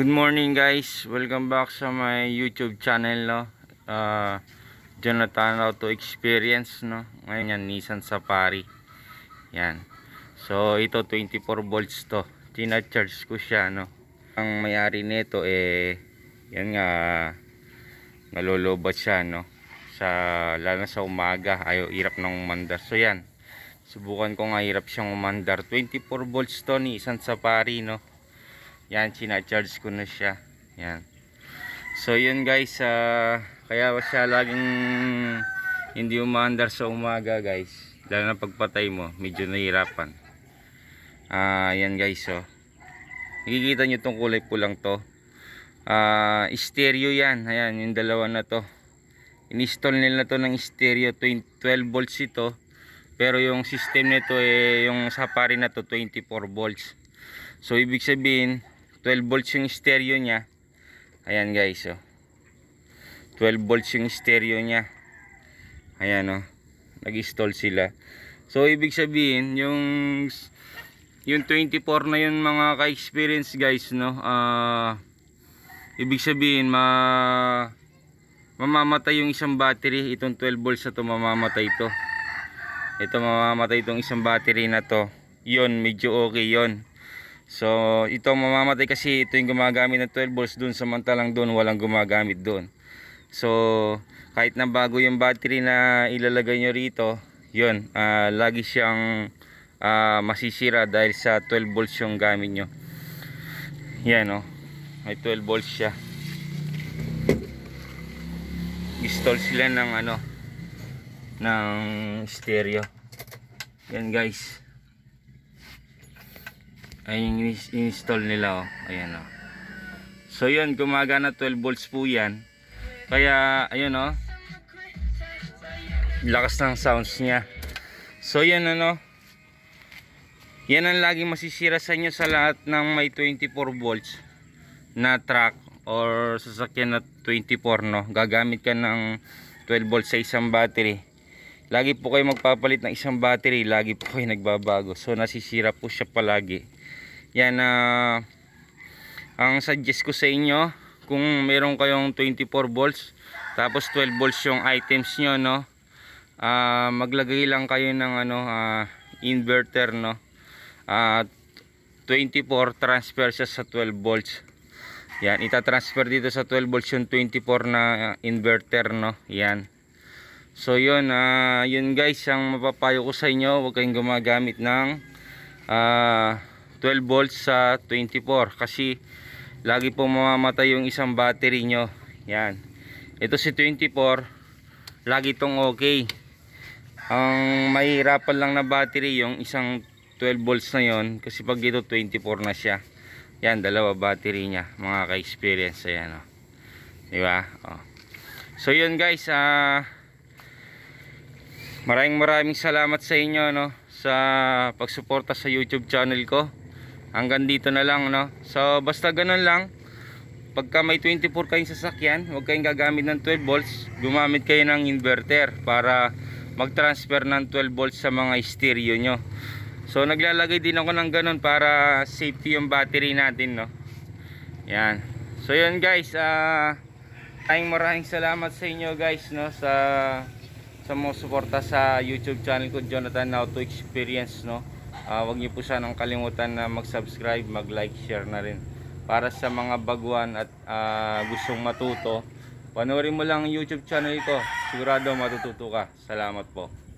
Good morning guys, welcome back sa my YouTube channel no. Ah, Uh, Jonathan Auto Experience no. Ngayon yan Nissan Safari. Yan. So ito 24 volts to. Tina-charge ko siya no. Ang may-ari nito eh yan nga nalolobat siya no. Sa lalo sa umaga, ayo hirap ng umandar. So yan. Subukan ko nga hirap siyang umandar. 24 volts to ni Nissan Safari no yan charge ko na siya yan so yun guys uh, kaya siya laging hindi umaandar sa umaga guys dahil na pagpatay mo medyo nahirapan uh, ah, yan guys so oh. nakikita nyo tong kulay pulang to uh, stereo yan ayan yung dalawa na to in-install nila to ng stereo 12 volts ito pero yung system nito eh yung safari na to 24 volts so ibig sabihin 12 volts yung stereo niya. Ayan guys, oh. 12 volts yung stereo niya. Ayan, oh. Nag-install sila. So, ibig sabihin, yung yung 24 na yun mga ka-experience guys, no? Ah... Uh, ibig sabihin ma mamamatay yung isang battery itong 12 volts na to mamamatay ito ito mamamatay itong isang battery na to yon medyo okay yon So ito mamamatay kasi ito yung gumagamit ng 12 volts doon samantalang doon walang gumagamit doon. So kahit na bago yung battery na ilalagay nyo rito, yun, uh, lagi siyang uh, masisira dahil sa 12 volts yung gamit nyo. Yan o, oh, may 12 volts siya. Install sila ng ano, ng stereo. Yan guys ay install nila oh. ayan oh. so yun gumagana 12 volts po yan kaya ayun oh lakas ng sounds niya so yan ano yan ang lagi masisira sa inyo sa lahat ng may 24 volts na truck or sasakyan na 24 no gagamit ka ng 12 volts sa isang battery lagi po kayo magpapalit ng isang battery lagi po kayo nagbabago so nasisira po siya palagi yan uh, ang suggest ko sa inyo kung meron kayong 24 volts tapos 12 volts yung items nyo no uh, maglagay lang kayo ng ano uh, inverter no uh, 24 transfer siya sa 12 volts yan itatransfer dito sa 12 volts yung 24 na uh, inverter no yan so yun uh, yun guys ang mapapayo ko sa inyo huwag kayong gumagamit ng uh, 12 volts sa 24 kasi lagi pong mamamatay yung isang battery nyo yan ito si 24 lagi tong okay ang mahirapan lang na battery yung isang 12 volts na yon kasi pag dito 24 na siya yan dalawa battery nya mga ka-experience ayan o oh. di ba oh. so yun guys ah uh, maraming maraming salamat sa inyo no sa pagsuporta sa YouTube channel ko hanggang dito na lang no so basta ganun lang pagka may 24 kayong sasakyan huwag kayong gagamit ng 12 volts gumamit kayo ng inverter para mag transfer ng 12 volts sa mga stereo nyo so naglalagay din ako ng ganun para safety yung battery natin no yan so yun guys uh, tayong maraming salamat sa inyo guys no sa sa mga suporta sa youtube channel ko Jonathan Auto Experience no uh, ah, wag niyo po sanang kalimutan na mag-subscribe, mag-like, share na rin. Para sa mga baguan at uh, gustong matuto, panoorin mo lang ang YouTube channel ito. Sigurado matututo ka. Salamat po.